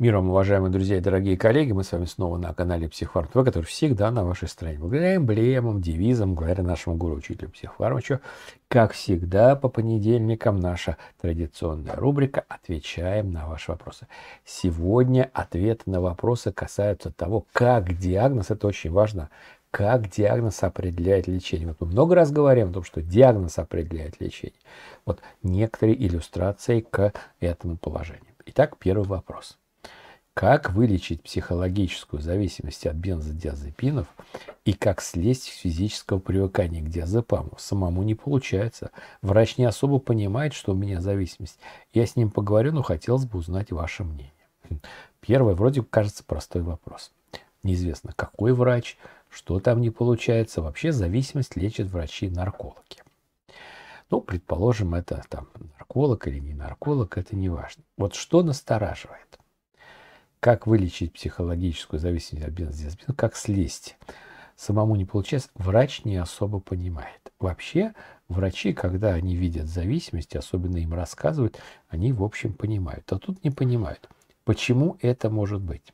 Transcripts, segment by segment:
Миром, уважаемые друзья и дорогие коллеги, мы с вами снова на канале Психфарм ТВ, который всегда на вашей стороне. Благодаря эмблемам, девизам, благодаря нашему гуру-учителю Психфармачу, как всегда, по понедельникам наша традиционная рубрика «Отвечаем на ваши вопросы». Сегодня ответы на вопросы касаются того, как диагноз, это очень важно, как диагноз определяет лечение. Вот мы много раз говорим о том, что диагноз определяет лечение. Вот некоторые иллюстрации к этому положению. Итак, первый вопрос – как вылечить психологическую зависимость от бензодиазепинов и как слезть с физического привыкания к диазепаму. Самому не получается. Врач не особо понимает, что у меня зависимость. Я с ним поговорю, но хотелось бы узнать ваше мнение. Хм. Первый, вроде кажется, простой вопрос. Неизвестно, какой врач, что там не получается. Вообще зависимость лечат врачи-наркологи. Ну, предположим, это там нарколог или не нарколог, это не важно. Вот что настораживает – как вылечить психологическую зависимость от бензодиазепина? Как слезть? Самому не получается. Врач не особо понимает. Вообще, врачи, когда они видят зависимость, особенно им рассказывают, они, в общем, понимают. А тут не понимают. Почему это может быть?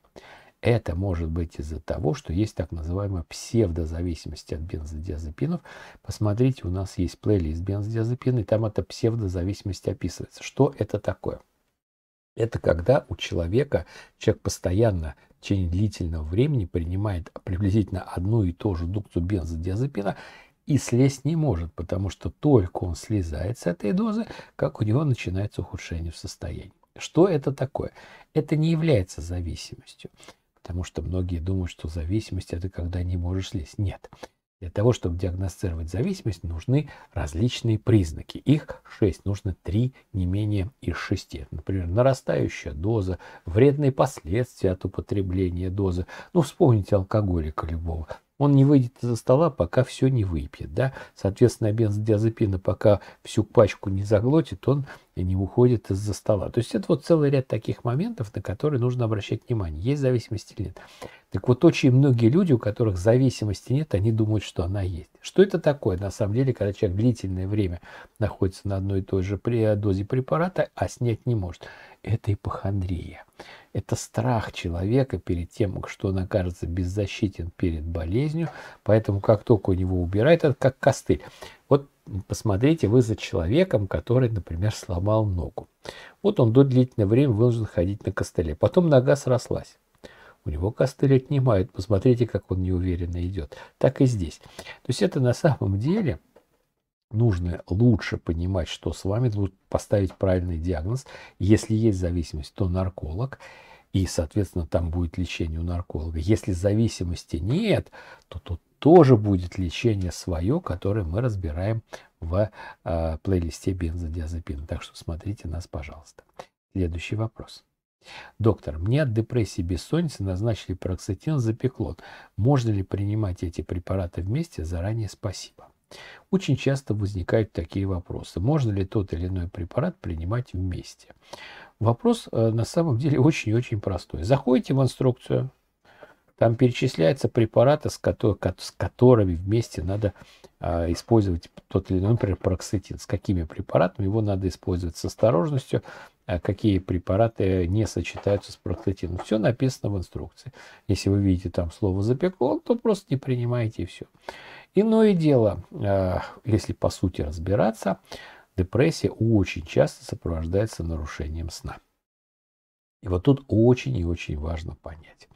Это может быть из-за того, что есть так называемая псевдозависимость от бензодиазепинов. Посмотрите, у нас есть плейлист бензодиазепины, там эта псевдозависимость описывается. Что это такое? Это когда у человека, человек постоянно в течение длительного времени принимает приблизительно одну и ту же дукцию бензодиазепина и слезть не может, потому что только он слезает с этой дозы, как у него начинается ухудшение в состоянии. Что это такое? Это не является зависимостью, потому что многие думают, что зависимость это когда не можешь слезть. Нет, для того, чтобы диагностировать зависимость, нужны различные признаки. Их 6, нужно 3 не менее из 6. например, нарастающая доза, вредные последствия от употребления дозы. Ну, вспомните алкоголика любого. Он не выйдет из-за стола, пока все не выпьет. Да? Соответственно, бензодиазепина, пока всю пачку не заглотит, он не уходит из-за стола. То есть это вот целый ряд таких моментов, на которые нужно обращать внимание. Есть зависимость или нет. Так вот, очень многие люди, у которых зависимости нет, они думают, что она есть. Что это такое? На самом деле, когда человек длительное время находится на одной и той же дозе препарата, а снять не может это ипохондрия. Это страх человека перед тем, что он окажется беззащитен перед болезнью. Поэтому как только у него убирает, это как костыль. Вот посмотрите вы за человеком, который, например, сломал ногу. Вот он до длительного времени вынужден ходить на костыле. Потом нога срослась. У него костыль отнимают. Посмотрите, как он неуверенно идет. Так и здесь. То есть это на самом деле нужно лучше понимать, что с вами, поставить правильный диагноз. Если есть зависимость, то нарколог, и, соответственно, там будет лечение у нарколога. Если зависимости нет, то тут тоже будет лечение свое, которое мы разбираем в э, плейлисте бензодиазепин. Так что смотрите нас, пожалуйста. Следующий вопрос. Доктор, мне от депрессии бессонницы назначили пароксетин запеклон. Можно ли принимать эти препараты вместе? Заранее спасибо. Очень часто возникают такие вопросы. Можно ли тот или иной препарат принимать вместе? Вопрос э, на самом деле очень и очень простой. Заходите в инструкцию, там перечисляются препараты, с, которыми вместе надо а, использовать тот или иной, например, проксетин. С какими препаратами его надо использовать с осторожностью, а какие препараты не сочетаются с проксетином. Все написано в инструкции. Если вы видите там слово «запекло», то просто не принимайте и все. Иное дело, а, если по сути разбираться, депрессия очень часто сопровождается нарушением сна. И вот тут очень и очень важно понять.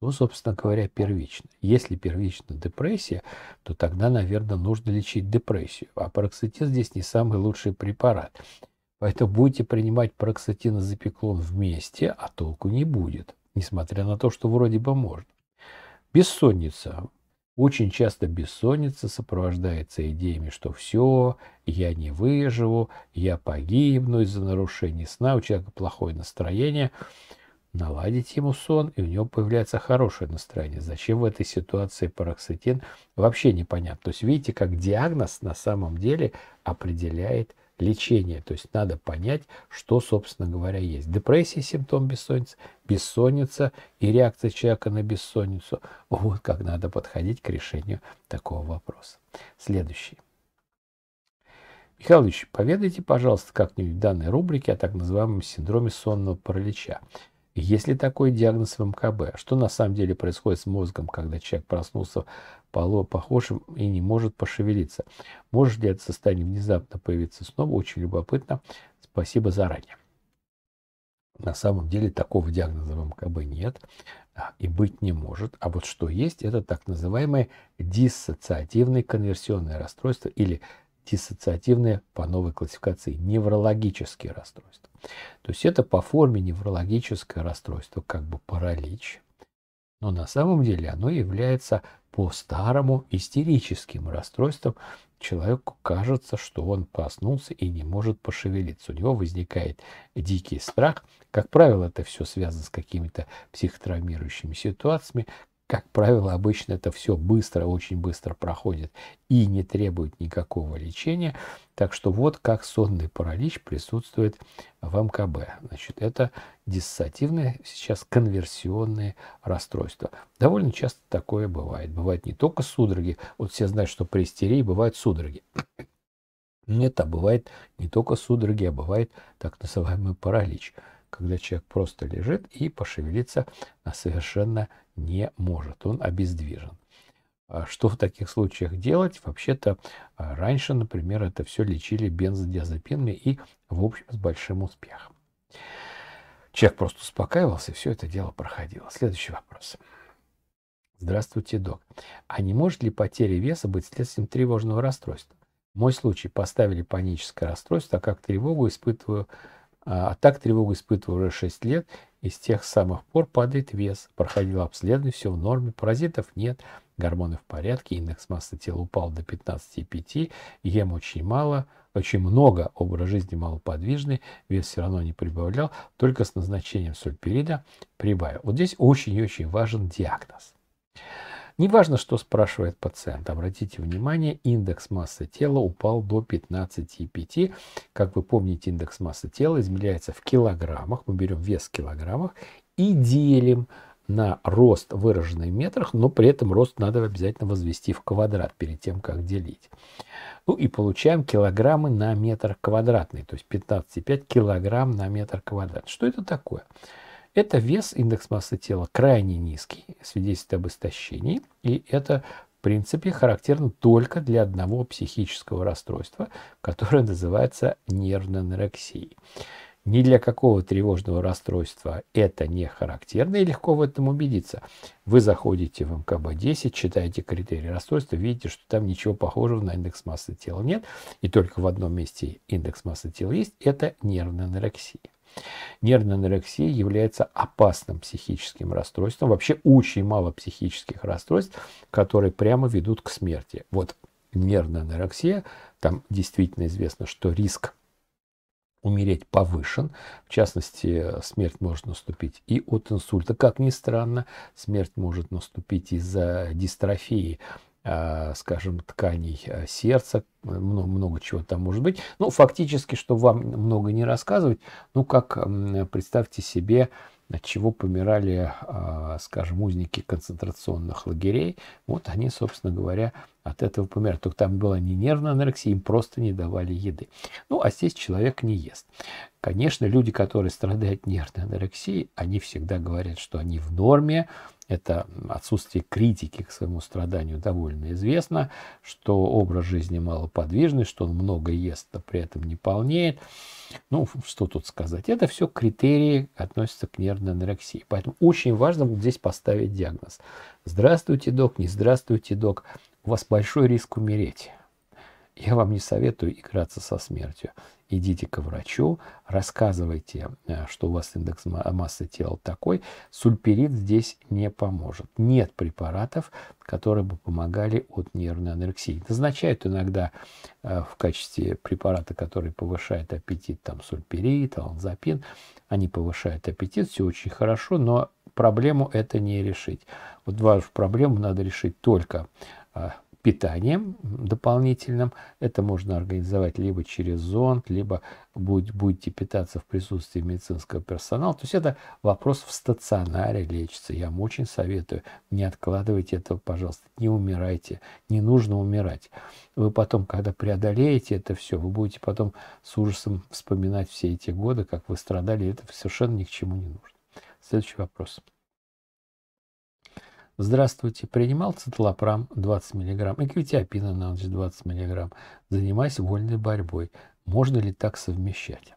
Ну, собственно говоря, первично. Если первично депрессия, то тогда, наверное, нужно лечить депрессию. А пароксетин здесь не самый лучший препарат. Поэтому будете принимать пароксетин и запеклон вместе, а толку не будет, несмотря на то, что вроде бы можно. Бессонница. Очень часто бессонница сопровождается идеями, что все, я не выживу, я погибну из-за нарушений сна, у человека плохое настроение – наладить ему сон, и у него появляется хорошее настроение. Зачем в этой ситуации пароксетин, вообще непонятно. То есть видите, как диагноз на самом деле определяет лечение. То есть надо понять, что, собственно говоря, есть. Депрессия – симптом бессонницы, бессонница и реакция человека на бессонницу. Вот как надо подходить к решению такого вопроса. Следующий. Михаил Ильич, поведайте, пожалуйста, как-нибудь в данной рубрике о так называемом синдроме сонного паралича. Если такой диагноз в МКБ, что на самом деле происходит с мозгом, когда человек проснулся поло похожим и не может пошевелиться? Может ли это состояние внезапно появиться снова? Очень любопытно. Спасибо заранее. На самом деле такого диагноза в МКБ нет а, и быть не может. А вот что есть, это так называемое диссоциативное конверсионное расстройство или диссоциативное по новой классификации неврологические расстройства. То есть это по форме неврологическое расстройство, как бы паралич. Но на самом деле оно является по-старому истерическим расстройством. Человеку кажется, что он проснулся и не может пошевелиться. У него возникает дикий страх. Как правило, это все связано с какими-то психотравмирующими ситуациями, как правило, обычно это все быстро, очень быстро проходит и не требует никакого лечения. Так что вот как сонный паралич присутствует в МКБ. Значит, это диссоциативное, сейчас конверсионное расстройство. Довольно часто такое бывает. Бывает не только судороги. Вот все знают, что при истерии бывают судороги. Нет, а бывает не только судороги, а бывает так называемый паралич когда человек просто лежит и пошевелиться совершенно не может, он обездвижен. А что в таких случаях делать? Вообще-то а, раньше, например, это все лечили бензодиазепинами и, в общем, с большим успехом. Человек просто успокаивался, и все это дело проходило. Следующий вопрос. Здравствуйте, док. А не может ли потеря веса быть следствием тревожного расстройства? В мой случай поставили паническое расстройство, а как тревогу испытываю а, а так тревогу испытываю уже 6 лет, и с тех самых пор падает вес. Проходила обследование, все в норме, паразитов нет, гормоны в порядке, индекс массы тела упал до 15,5, ем очень мало, очень много, образ жизни малоподвижный, вес все равно не прибавлял, только с назначением сульперида прибавил. Вот здесь очень-очень важен диагноз. Неважно, что спрашивает пациент, обратите внимание, индекс массы тела упал до 15,5. Как вы помните, индекс массы тела измеряется в килограммах. Мы берем вес в килограммах и делим на рост, выраженный в метрах, но при этом рост надо обязательно возвести в квадрат перед тем, как делить. Ну и получаем килограммы на метр квадратный, то есть 15,5 килограмм на метр квадрат. Что это такое? Это вес, индекс массы тела крайне низкий, свидетельствует об истощении, и это в принципе характерно только для одного психического расстройства, которое называется нервной анорексией. Ни для какого тревожного расстройства это не характерно, и легко в этом убедиться. Вы заходите в МКБ-10, читаете критерии расстройства, видите, что там ничего похожего на индекс массы тела нет, и только в одном месте индекс массы тела есть, это нервная анорексия. Нервная анорексия является опасным психическим расстройством. Вообще очень мало психических расстройств, которые прямо ведут к смерти. Вот нервная анорексия, там действительно известно, что риск умереть повышен. В частности, смерть может наступить и от инсульта. Как ни странно, смерть может наступить из-за дистрофии Э, скажем, тканей э, сердца, много, много чего там может быть. Ну, фактически, что вам много не рассказывать, ну, как представьте себе, от чего помирали, а, скажем, узники концентрационных лагерей. Вот они, собственно говоря, от этого помирали. Только там была не нервная анорексия, им просто не давали еды. Ну, а здесь человек не ест. Конечно, люди, которые страдают нервной анорексией, они всегда говорят, что они в норме, это отсутствие критики к своему страданию довольно известно, что образ жизни малоподвижный, что он много ест, но при этом не полнеет. Ну, что тут сказать? Это все критерии относятся к нервной анорексии. Поэтому очень важно вот здесь поставить диагноз. Здравствуйте, док, не здравствуйте, док. У вас большой риск умереть. Я вам не советую играться со смертью. Идите к врачу, рассказывайте, э, что у вас индекс массы тела такой. Сульпирид здесь не поможет. Нет препаратов, которые бы помогали от нервной анорексии. Назначают иногда э, в качестве препарата, который повышает аппетит, там сульпирид, аланзапин. Они повышают аппетит, все очень хорошо, но проблему это не решить. Вот вашу проблему надо решить только э, питанием дополнительным. Это можно организовать либо через зонд либо будь, будете питаться в присутствии медицинского персонала. То есть это вопрос в стационаре лечится. Я вам очень советую. Не откладывайте этого, пожалуйста. Не умирайте. Не нужно умирать. Вы потом, когда преодолеете это все, вы будете потом с ужасом вспоминать все эти годы, как вы страдали. Это совершенно ни к чему не нужно. Следующий вопрос. Здравствуйте, принимал цитлопрам 20 мг и квитиопина на ночь 20 мг. Занимаюсь вольной борьбой. Можно ли так совмещать?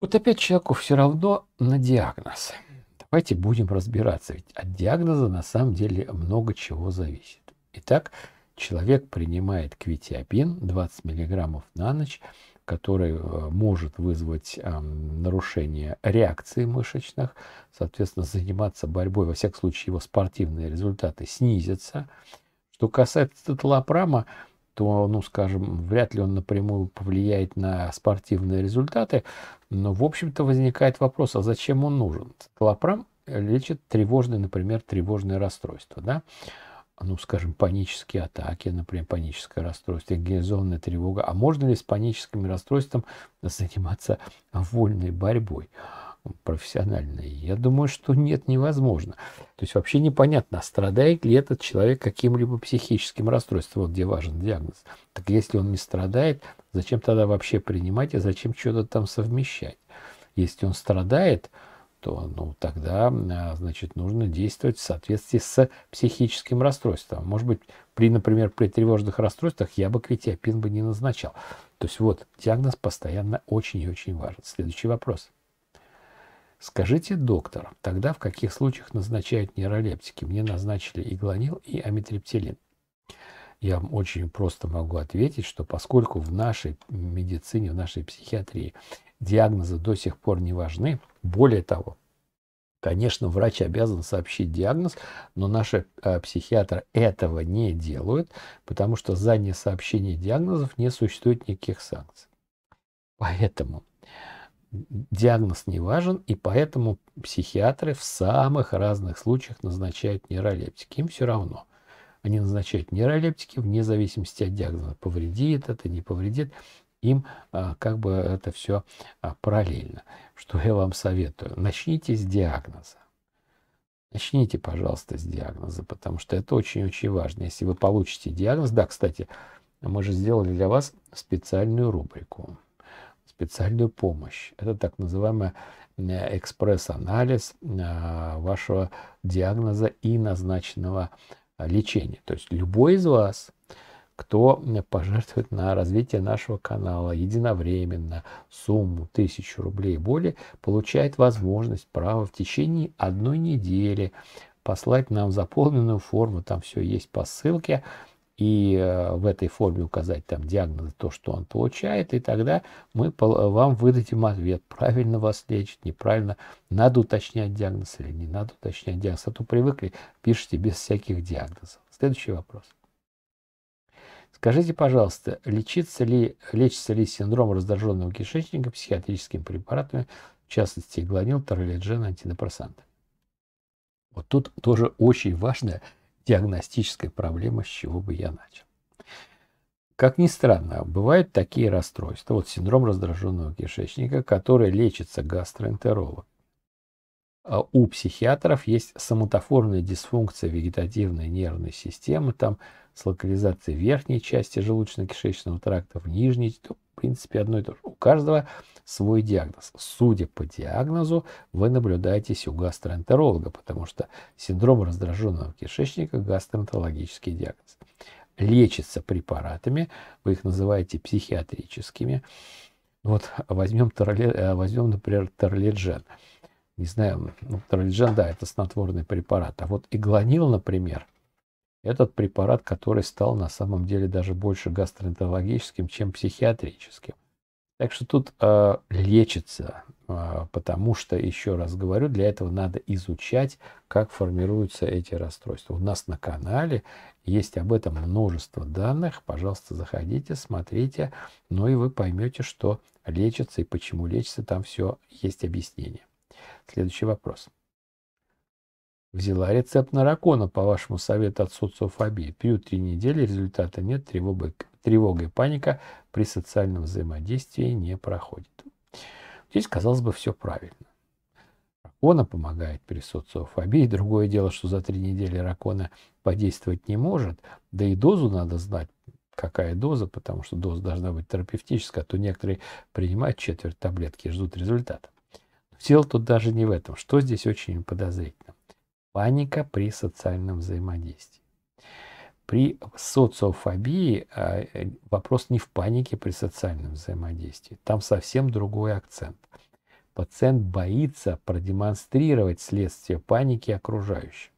Вот опять человеку все равно на диагноз. Давайте будем разбираться, ведь от диагноза на самом деле много чего зависит. Итак, человек принимает квитиопин 20 мг на ночь который э, может вызвать нарушение реакции мышечных, соответственно, заниматься борьбой, во всяком случае, его спортивные результаты снизятся. Что касается теталопрама, то, ну, скажем, вряд ли он напрямую повлияет на спортивные результаты. Но, в общем-то, возникает вопрос, а зачем он нужен? Теталопрам лечит тревожное, например, тревожное расстройство, да? ну, скажем, панические атаки, например, паническое расстройство, генезонная тревога. А можно ли с паническим расстройством заниматься вольной борьбой? профессиональной? Я думаю, что нет, невозможно. То есть вообще непонятно, а страдает ли этот человек каким-либо психическим расстройством, вот где важен диагноз. Так если он не страдает, зачем тогда вообще принимать и зачем что-то там совмещать? Если он страдает, то ну, тогда а, значит, нужно действовать в соответствии с психическим расстройством. Может быть, при, например, при тревожных расстройствах я бы квитиопин бы не назначал. То есть вот, диагноз постоянно очень и очень важен. Следующий вопрос. Скажите, доктор, тогда в каких случаях назначают нейролептики? Мне назначили иглонил и амитриптилин. Я вам очень просто могу ответить, что поскольку в нашей медицине, в нашей психиатрии диагнозы до сих пор не важны. Более того, Конечно, врач обязан сообщить диагноз, но наши э, психиатры этого не делают, потому что за несообщение диагнозов не существует никаких санкций. Поэтому диагноз не важен, и поэтому психиатры в самых разных случаях назначают нейролептики. Им все равно. Они назначают нейролептики вне зависимости от диагноза. Повредит это, не повредит им э, как бы это все а, параллельно. Что я вам советую? Начните с диагноза. Начните, пожалуйста, с диагноза, потому что это очень-очень важно. Если вы получите диагноз, да, кстати, мы же сделали для вас специальную рубрику, специальную помощь. Это так называемый э, экспресс-анализ э, вашего диагноза и назначенного лечения. То есть любой из вас – кто пожертвует на развитие нашего канала единовременно сумму 1000 рублей и более, получает возможность, право в течение одной недели послать нам заполненную форму, там все есть по ссылке, и э, в этой форме указать там диагноз, то, что он получает, и тогда мы э, вам выдадим ответ, правильно вас лечит, неправильно, надо уточнять диагноз или не надо уточнять диагноз, а то привыкли, пишите без всяких диагнозов. Следующий вопрос. Скажите, пожалуйста, лечится ли, лечится ли синдром раздраженного кишечника психиатрическими препаратами, в частности, гланил, таролиджен, антидепрессанты? Вот тут тоже очень важная диагностическая проблема, с чего бы я начал. Как ни странно, бывают такие расстройства, вот синдром раздраженного кишечника, который лечится гастроэнтеролог. А у психиатров есть самотоформная дисфункция вегетативной нервной системы, там с локализацией верхней части желудочно-кишечного тракта в нижней, то, в принципе, одно и то же. У каждого свой диагноз. Судя по диагнозу, вы наблюдаетесь у гастроэнтеролога, потому что синдром раздраженного кишечника – гастроэнтерологический диагноз. Лечится препаратами, вы их называете психиатрическими. Вот возьмем, э, возьмем например, торледжен – не знаю, ну, троллиджан, да, это снотворный препарат. А вот игланил, например, этот препарат, который стал на самом деле даже больше гастроэнтерологическим, чем психиатрическим. Так что тут э, лечится, э, потому что, еще раз говорю, для этого надо изучать, как формируются эти расстройства. У нас на канале есть об этом множество данных. Пожалуйста, заходите, смотрите, ну и вы поймете, что лечится и почему лечится, там все есть объяснение. Следующий вопрос. Взяла рецепт на ракона по вашему совету от социофобии. Пью три недели, результата нет, тревога, тревога и паника при социальном взаимодействии не проходит. Здесь, казалось бы, все правильно. Ракона помогает при социофобии. Другое дело, что за три недели ракона подействовать не может. Да и дозу надо знать, какая доза, потому что доза должна быть терапевтическая, а то некоторые принимают четверть таблетки и ждут результата. Дело тут даже не в этом, что здесь очень подозрительно. Паника при социальном взаимодействии. При социофобии а, вопрос не в панике при социальном взаимодействии. Там совсем другой акцент. Пациент боится продемонстрировать следствие паники окружающим.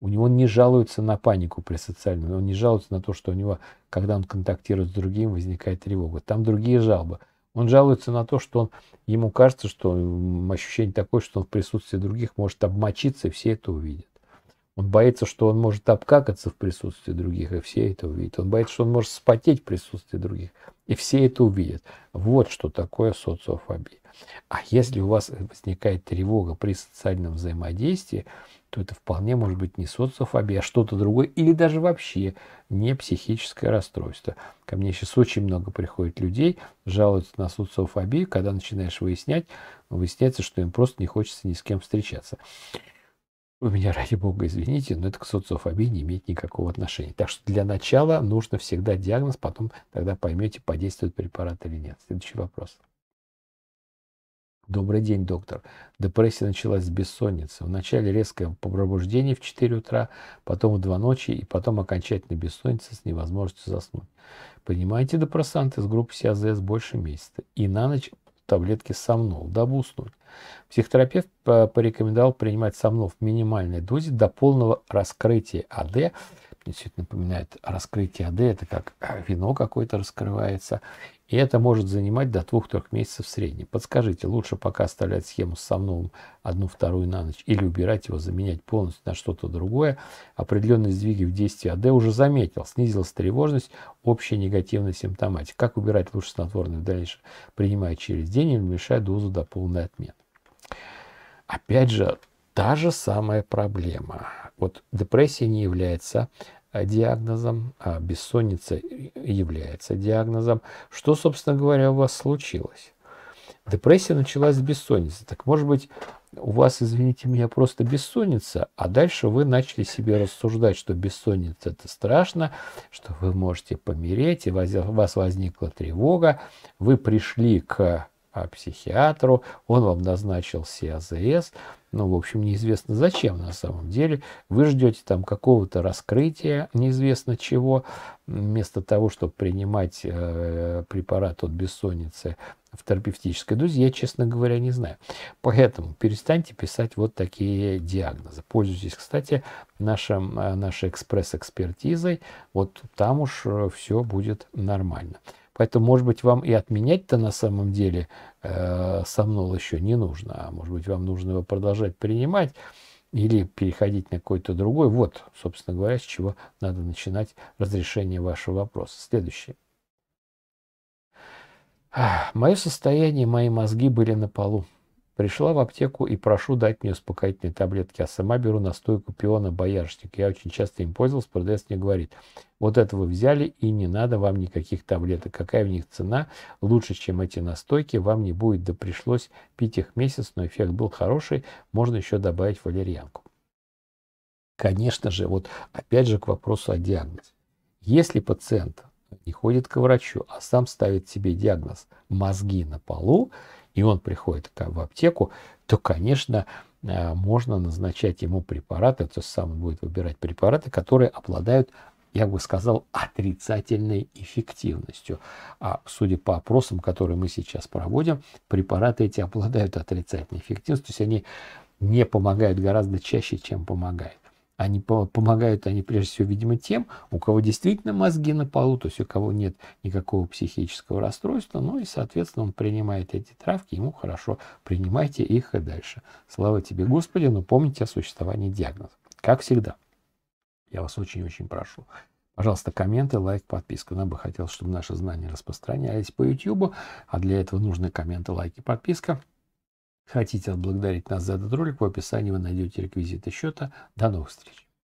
У него он не жалуется на панику при социальном, он не жалуется на то, что у него, когда он контактирует с другим, возникает тревога. Там другие жалобы – он жалуется на то, что он, ему кажется, что ощущение такое, что он в присутствии других может обмочиться, и все это увидят. Он боится, что он может обкакаться в присутствии других, и все это увидят. Он боится, что он может спотеть в присутствии других, и все это увидят. Вот что такое социофобия. А если у вас возникает тревога при социальном взаимодействии, то это вполне может быть не социофобия, а что-то другое, или даже вообще не психическое расстройство. Ко мне сейчас очень много приходит людей, жалуются на социофобию, когда начинаешь выяснять, выясняется, что им просто не хочется ни с кем встречаться. Вы меня, ради бога, извините, но это к социофобии не имеет никакого отношения. Так что для начала нужно всегда диагноз, потом тогда поймете, подействует препарат или нет. Следующий вопрос. Добрый день, доктор. Депрессия началась с бессонницы. Вначале резкое пробуждение в 4 утра, потом в 2 ночи и потом окончательно бессонница с невозможностью заснуть. Принимайте депрессанты с группы СИАЗС больше месяца и на ночь таблетки сомнол, дабы уснуть. Психотерапевт порекомендовал принимать сомнол в минимальной дозе до полного раскрытия АД. Мне напоминает раскрытие АД, это как э, вино какое-то раскрывается, и это может занимать до 2-3 месяцев в среднем. Подскажите, лучше пока оставлять схему с сомновым одну-вторую на ночь или убирать его, заменять полностью на что-то другое. Определенные сдвиги в действии АД уже заметил. Снизилась тревожность, общая негативная симптоматика. Как убирать лучше снотворное в дальнейшем, принимая через день или уменьшая дозу до полной отмены? Опять же, та же самая проблема. Вот депрессия не является Э, диагнозом, а бессонница является диагнозом. Что, собственно говоря, у вас случилось? Депрессия началась с бессонницы. Так может быть, у вас, извините меня, просто бессонница, а дальше вы начали себе рассуждать, что бессонница это страшно, что вы можете помереть, и вас возникла тревога, вы пришли к а психиатру, он вам назначил СИАЗС, ну, в общем, неизвестно зачем на самом деле. Вы ждете там какого-то раскрытия, неизвестно чего, вместо того, чтобы принимать э, препарат от бессонницы в терапевтической дозе, я, честно говоря, не знаю. Поэтому перестаньте писать вот такие диагнозы. Пользуйтесь, кстати, нашим, э, нашей экспресс-экспертизой. Вот там уж э, все будет нормально. Поэтому, может быть, вам и отменять-то на самом деле э, сомнол еще не нужно. А может быть, вам нужно его продолжать принимать или переходить на какой-то другой. Вот, собственно говоря, с чего надо начинать разрешение вашего вопроса. Следующее. Мое состояние, мои мозги были на полу. Пришла в аптеку и прошу дать мне успокоительные таблетки, а сама беру настойку пиона боярышник. Я очень часто им пользовался, продавец мне говорит, вот это вы взяли и не надо вам никаких таблеток. Какая в них цена? Лучше, чем эти настойки, вам не будет, да пришлось пить их месяц, но эффект был хороший, можно еще добавить валерьянку. Конечно же, вот опять же к вопросу о диагнозе. Если пациент не ходит к врачу, а сам ставит себе диагноз «мозги на полу», и он приходит в аптеку, то, конечно, э, можно назначать ему препараты, то есть сам он будет выбирать препараты, которые обладают я бы сказал, отрицательной эффективностью. А судя по опросам, которые мы сейчас проводим, препараты эти обладают отрицательной эффективностью, то есть они не помогают гораздо чаще, чем помогают. Они помогают, они прежде всего, видимо, тем, у кого действительно мозги на полу, то есть у кого нет никакого психического расстройства, ну и, соответственно, он принимает эти травки, ему хорошо, принимайте их и дальше. Слава тебе, Господи, но помните о существовании диагноза. Как всегда, я вас очень-очень прошу. Пожалуйста, комменты, лайк, подписка. Нам бы хотелось, чтобы наши знания распространялись по YouTube, а для этого нужны комменты, лайки, подписка. Хотите отблагодарить нас за этот ролик, в описании вы найдете реквизиты счета. До новых встреч!